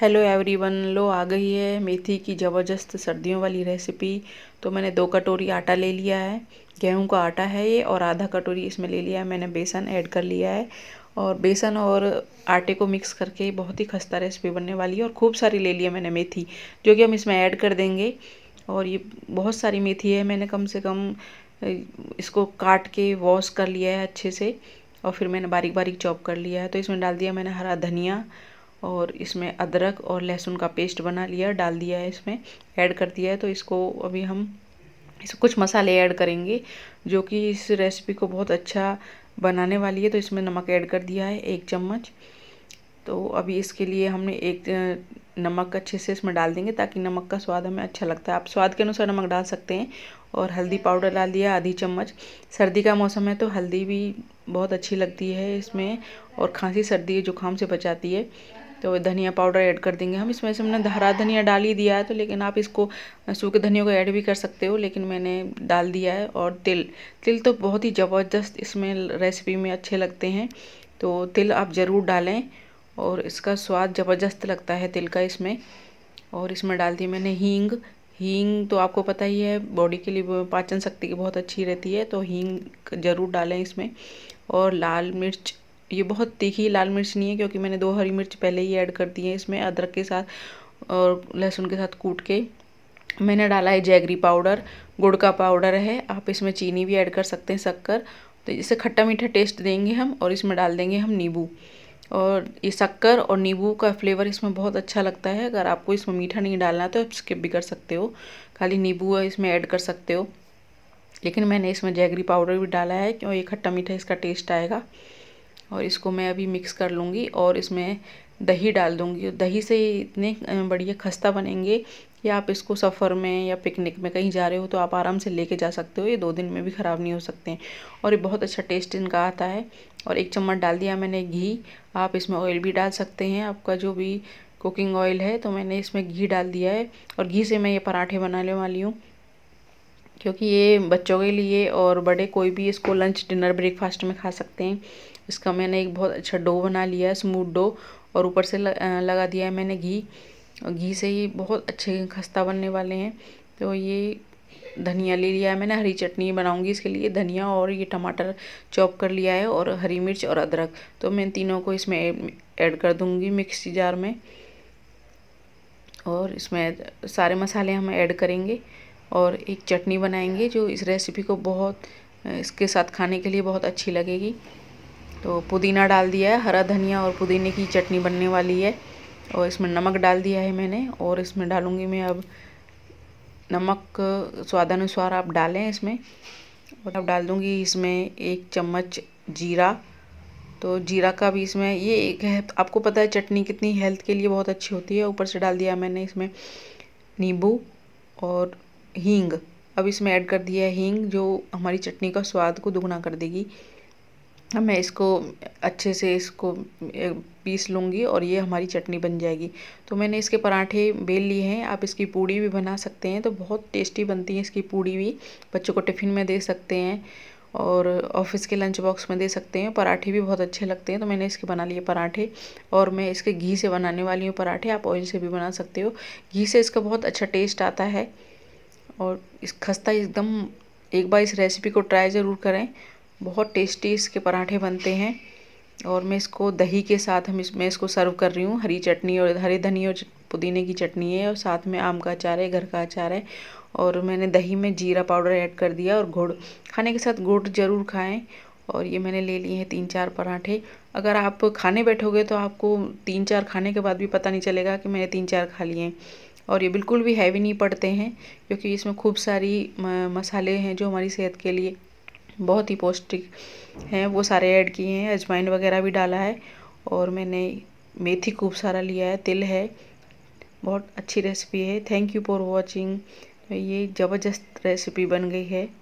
hello everyone लो आ गई है मेथी की ज़बरदस्त सर्दियों वाली रेसिपी तो मैंने दो कटोरी आटा ले लिया है गेहूं का आटा है ये और आधा कटोरी इसमें ले लिया है मैंने बेसन ऐड कर लिया है और बेसन और आटे को मिक्स करके बहुत ही खस्ता रेसिपी बनने वाली है और खूब सारी ले ली है मैंने मेथी जो कि हम इसमें ऐड कर देंगे और ये बहुत सारी मेथी है मैंने कम से कम इसको काट के वॉश कर लिया है अच्छे से और फिर मैंने बारीक बारीक चॉप कर लिया है तो इसमें डाल दिया मैंने हरा धनिया और इसमें अदरक और लहसुन का पेस्ट बना लिया डाल दिया है इसमें ऐड कर दिया है तो इसको अभी हम इस कुछ मसाले ऐड करेंगे जो कि इस रेसिपी को बहुत अच्छा बनाने वाली है तो इसमें नमक ऐड कर दिया है एक चम्मच तो अभी इसके लिए हमने एक नमक अच्छे से इसमें डाल देंगे ताकि नमक का स्वाद हमें अच्छा लगता है आप स्वाद के अनुसार नमक डाल सकते हैं और हल्दी पाउडर डाल दिया आधी चम्मच सर्दी का मौसम है तो हल्दी भी बहुत अच्छी लगती है इसमें और खांसी सर्दी जुकाम से बचाती है तो धनिया पाउडर ऐड कर देंगे हम इसमें से हमने हरा धनिया डाल ही दिया है तो लेकिन आप इसको सूखे धनिया को ऐड भी कर सकते हो लेकिन मैंने डाल दिया है और तिल तिल तो बहुत ही ज़बरदस्त इसमें रेसिपी में अच्छे लगते हैं तो तिल आप ज़रूर डालें और इसका स्वाद ज़बरदस्त लगता है तिल का इसमें और इसमें डाल दी मैंने हींग हींग तो आपको पता ही है बॉडी के लिए पाचन शक्ति की बहुत अच्छी रहती है तो हींग ज़रूर डालें इसमें और लाल मिर्च ये बहुत तीखी लाल मिर्च नहीं है क्योंकि मैंने दो हरी मिर्च पहले ही ऐड कर दी है इसमें अदरक के साथ और लहसुन के साथ कूट के मैंने डाला है जैगरी पाउडर गुड़ का पाउडर है आप इसमें चीनी भी ऐड कर सकते हैं शक्कर तो इसे खट्टा मीठा टेस्ट देंगे हम और इसमें डाल देंगे हम नींबू और ये शक्कर और नींबू का फ्लेवर इसमें बहुत अच्छा लगता है अगर आपको इसमें मीठा नहीं डालना तो आप स्किप भी कर सकते हो खाली नींबू इसमें ऐड कर सकते हो लेकिन मैंने इसमें जैगरी पाउडर भी डाला है क्यों ये खट्टा मीठा इसका टेस्ट आएगा और इसको मैं अभी मिक्स कर लूँगी और इसमें दही डाल दूँगी दही से इतने बढ़िया खस्ता बनेंगे कि आप इसको सफ़र में या पिकनिक में कहीं जा रहे हो तो आप आराम से लेके जा सकते हो ये दो दिन में भी ख़राब नहीं हो सकते हैं और ये बहुत अच्छा टेस्ट इनका आता है और एक चम्मच डाल दिया मैंने घी आप इसमें ऑयल भी डाल सकते हैं आपका जो भी कुकिंग ऑयल है तो मैंने इसमें घी डाल दिया है और घी से मैं ये पराठे बनाने वाली हूँ क्योंकि ये बच्चों के लिए और बड़े कोई भी इसको लंच डिनर ब्रेकफास्ट में खा सकते हैं इसका मैंने एक बहुत अच्छा डो बना लिया है स्मूथ डो और ऊपर से लगा दिया है मैंने घी घी से ही बहुत अच्छे खस्ता बनने वाले हैं तो ये धनिया ले लिया है मैंने हरी चटनी बनाऊंगी इसके लिए धनिया और ये टमाटर चॉप कर लिया है और हरी मिर्च और अदरक तो मैं तीनों को इसमें ऐड कर दूंगी मिक्सी जार में और इसमें सारे मसाले हम ऐड करेंगे और एक चटनी बनाएंगे जो इस रेसिपी को बहुत इसके साथ खाने के लिए बहुत अच्छी लगेगी तो पुदीना डाल दिया है हरा धनिया और पुदीने की चटनी बनने वाली है और इसमें नमक डाल दिया है मैंने और इसमें डालूँगी मैं अब नमक स्वादानुसार आप डालें इसमें और अब डाल दूँगी इसमें एक चम्मच जीरा तो जीरा का भी इसमें ये एक है आपको पता है चटनी कितनी हेल्थ के लिए बहुत अच्छी होती है ऊपर से डाल दिया मैंने इसमें नींबू और हींग अब इसमें ऐड कर दिया है हींग जो हमारी चटनी का स्वाद को दुगना कर देगी मैं इसको अच्छे से इसको पीस लूँगी और ये हमारी चटनी बन जाएगी तो मैंने इसके पराठे बेल लिए हैं आप इसकी पूड़ी भी बना सकते हैं तो बहुत टेस्टी बनती है इसकी पूड़ी भी बच्चों को टिफ़िन में दे सकते हैं और ऑफिस के लंच बॉक्स में दे सकते हैं पराठे भी बहुत अच्छे लगते हैं तो मैंने इसके बना लिए पराठे और मैं इसके घी से बनाने वाली हूँ पराठे आप ऑयल से भी बना सकते हो घी से इसका बहुत अच्छा टेस्ट आता है और इस खस्ता एकदम एक बार इस रेसिपी को ट्राई ज़रूर करें बहुत टेस्टी इसके पराठे बनते हैं और मैं इसको दही के साथ हम इसमें इसको सर्व कर रही हूँ हरी चटनी और हरे धनी और पुदीने की चटनी है और साथ में आम का अचार है घर का अचार है और मैंने दही में जीरा पाउडर ऐड कर दिया और गुड़ खाने के साथ गुड़ ज़रूर खाएं और ये मैंने ले लिए हैं तीन चार पराठे अगर आप खाने बैठोगे तो आपको तीन चार खाने के बाद भी पता नहीं चलेगा कि मैंने तीन चार खा लिए हैं और ये बिल्कुल भी हैवी नहीं पड़ते हैं क्योंकि इसमें खूब सारी मसाले हैं जो हमारी सेहत के लिए बहुत ही पौष्टिक हैं वो सारे ऐड किए हैं अजवाइन वगैरह भी डाला है और मैंने मेथी खूब सारा लिया है तिल है बहुत अच्छी रेसिपी है थैंक यू फॉर वॉचिंग ये ज़बरदस्त रेसिपी बन गई है